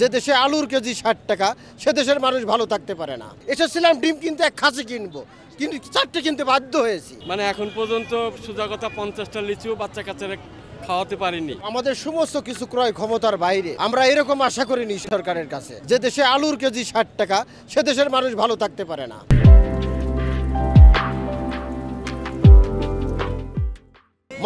যে দেশে আলুর কেজি ষাট টাকা সে দেশের মানুষ ভালো থাকতে পারে না এসেছিলাম ডিম কিনতে এক খাসি কিনবো কিন্তু চারটে কিনতে বাধ্য হয়েছি মানে এখন পর্যন্ত সুজাগতা পঞ্চাশটা লিচু বাচ্চা কাচ্চারা খাওয়াতে পারিনি আমাদের সমস্ত কিছু ক্রয় ক্ষমতার বাইরে আমরা এরকম আশা করিনি সরকারের কাছে যে দেশে আলুর কেজি ষাট টাকা সে দেশের মানুষ ভালো থাকতে পারে না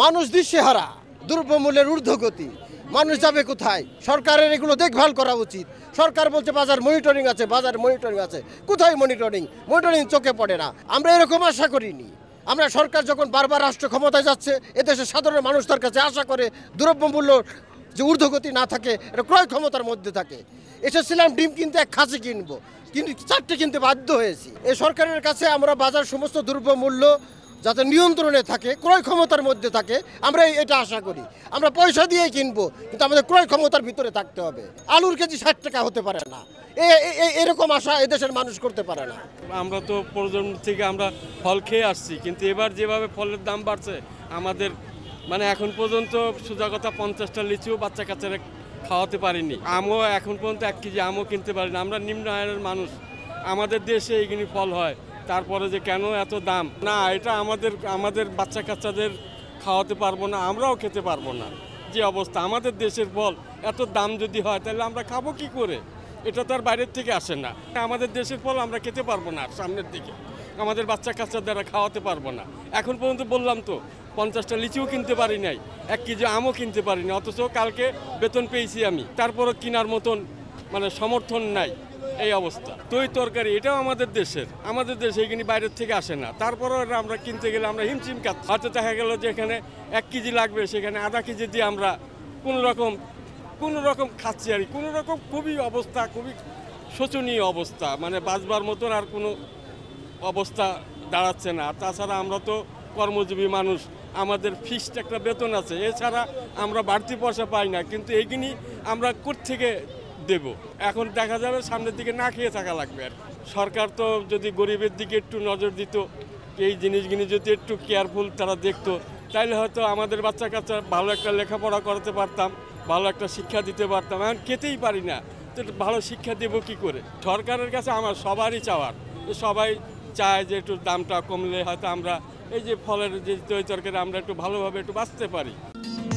মানুষ দিশেহারা দ্রব্যমূল্যের ঊর্ধ্বগতি মানুষ যাবে কোথায় সরকারের এগুলো দেখভাল করা উচিত সরকার বলছে বাজার মনিটরিং আছে বাজার মনিটরিং আছে কোথায় মনিটরিং মনিটরিং চোখে পড়ে না আমরা এরকম আশা করিনি আমরা সরকার যখন বারবার রাষ্ট্র ক্ষমতায় যাচ্ছে এদেশের সাধারণ মানুষ তার কাছে আশা করে মূল্য যে ঊর্ধ্বগতি না থাকে এটা ক্রয় ক্ষমতার মধ্যে থাকে এসেছিলাম ডিম কিনতে এক খাসি কিনবো কিন্তু চারটে কিনতে বাধ্য হয়েছি এ সরকারের কাছে আমরা বাজার সমস্ত দ্রব্যমূল্য যাতে নিয়ন্ত্রণে থাকে ক্রয় ক্ষমতার মধ্যে থাকে আমরা এটা আশা করি আমরা পয়সা দিয়েই কিনবো কিন্তু আমাদের ক্রয় ক্ষমতার ভিতরে থাকতে হবে আলুর কেজি ষাট টাকা হতে পারে না এরকম আশা এদেশের মানুষ করতে পারে না আমরা তো প্রজন্ম থেকে আমরা ফল খেয়ে আসছি কিন্তু এবার যেভাবে ফলের দাম বাড়ছে আমাদের মানে এখন পর্যন্ত সোজা কথা পঞ্চাশটা লিচিও বাচ্চা কাচ্চারা খাওয়াতে পারিনি আমও এখন পর্যন্ত এক কেজি আমও কিনতে পারিনি আমরা নিম্ন আয়ের মানুষ আমাদের দেশে এইগুলি ফল হয় তারপরে যে কেন এত দাম না এটা আমাদের আমাদের বাচ্চা কাচ্চাদের খাওয়াতে পারবো না আমরাও খেতে পারবো না যে অবস্থা আমাদের দেশের ফল এত দাম যদি হয় তাহলে আমরা খাবো কি করে এটা তো আর বাইরের থেকে আসে না আমাদের দেশের ফল আমরা খেতে পারবো না সামনের দিকে আমাদের বাচ্চা কাচ্চা দ্বারা খাওয়াতে পারবো না এখন পর্যন্ত বললাম তো পঞ্চাশটা লিচিও কিনতে পারি নাই এক কেজি আমও কিনতে পারি না অথচ কালকে বেতন পেয়েছি আমি তারপরও কেনার মতন মানে সমর্থন নাই এই অবস্থা তৈ তরকারি এটাও আমাদের দেশের আমাদের দেশে এখানে বাইরের থেকে আসে না তারপরও আমরা কিনতে গেলে আমরা হিমচিম কাত হয়তো দেখা গেল যে এখানে এক কেজি লাগবে সেখানে আধা কেজি দিয়ে আমরা কোনো রকম কোনো রকম খাচ্ছি আর কোনো রকম খুবই অবস্থা খুবই শোচনীয় অবস্থা মানে বাঁচবার মতন আর কোনো অবস্থা দাঁড়াচ্ছে না তাছাড়া আমরা তো কর্মজীবী মানুষ আমাদের ফিক্সড একটা বেতন আছে এছাড়া আমরা বাড়তি পয়সা পাই না কিন্তু এইগুলি আমরা থেকে দেব এখন দেখা যাবে সামনের দিকে না খেয়ে থাকা লাগবে আর সরকার তো যদি গরিবের দিকে একটু নজর দিত এই জিনিসগুলি যদি একটু কেয়ারফুল তারা দেখতো তাইলে হয়তো আমাদের বাচ্চা কাচ্চা ভালো একটা লেখাপড়া করাতে পারতাম ভালো একটা শিক্ষা দিতে পারতাম এখন খেতেই পারি না তো ভালো শিক্ষা দেব কি করে সরকারের কাছে আমার সবারই চাওয়ার সবাই চায় যে একটু দামটা কমলে হয়তো আমরা এই যে ফলের যে তৈরি তরকারি আমরা একটু ভালোভাবে একটু বাঁচতে পারি